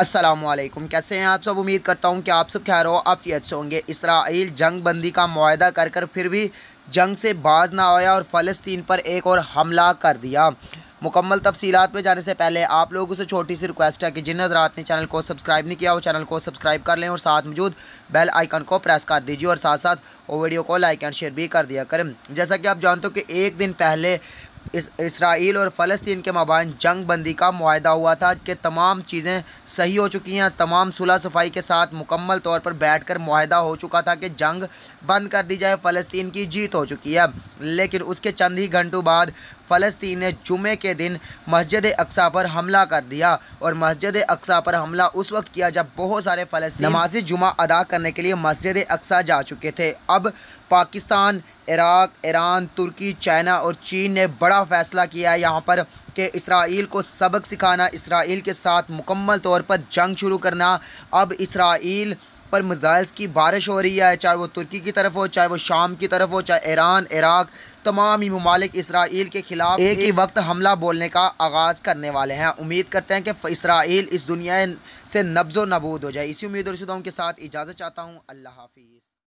असलम कैसे हैं आप सब उम्मीद करता हूँ कि आप सब खैर हो ये अच्छे होंगे इसराइल जंग बंदी का माहा कर कर फिर भी जंग से बाज ना आया और फ़लस्तीन पर एक और हमला कर दिया मुकम्मल तफसीत में जाने से पहले आप लोगों से छोटी सी रिक्वेस्ट है कि जिन हजरात ने चैनल को सब्सक्राइब नहीं किया वो चैनल को सब्सक्राइब कर लें और साथ मौजूद बेल आइकन को प्रेस कर दीजिए और साथ साथ वो वीडियो को लाइक एंड शेयर भी कर दिया करें जैसा कि आप जानते हो कि एक दिन पहले इसराइल और फ़लस्तीन के मबान जंग बंदी का माहा हुआ था कि तमाम चीज़ें सही हो चुकी हैं तमाम सुलह सफाई के साथ मुकम्मल तौर पर बैठ कर माहा हो चुका था कि जंग बंद कर दी जाए फ़लस्तीन की जीत हो चुकी है लेकिन उसके चंद ही घंटों बाद फ़लस्तीन ने जुमे के दिन मस्जिद अक्सा पर हमला कर दिया और मस्जिद अक्सा पर हमला उस वक्त किया जब बहुत सारे फ़लस्ती नमाजी जुमा अदा करने के लिए मस्जिद अक्सा जा चुके थे अब पाकिस्तान इराक ईरान तुर्की चाइना और चीन ने बड़ा फ़ैसला किया है यहाँ पर कि इसराइल को सबक सिखाना इसराइल के साथ मुकम्मल तौर पर जंग शुरू करना अब इसराइल पर मिज़ाइल्स की बारिश हो रही है चाहे वो तुर्की की तरफ हो चाहे वो शाम की तरफ हो चाहे ईरान इराक तमाम ही ममालिक इसराइल के खिलाफ एक ही वक्त हमला बोलने का आगाज़ करने वाले हैं उम्मीद करते हैं कि इसराइल इस दुनिया से नब्ज़ो नबूद हो जाए इसी उम्मीद और शुदाओं के साथ इजाज़त चाहता हूँ अल्लाह हाफिज़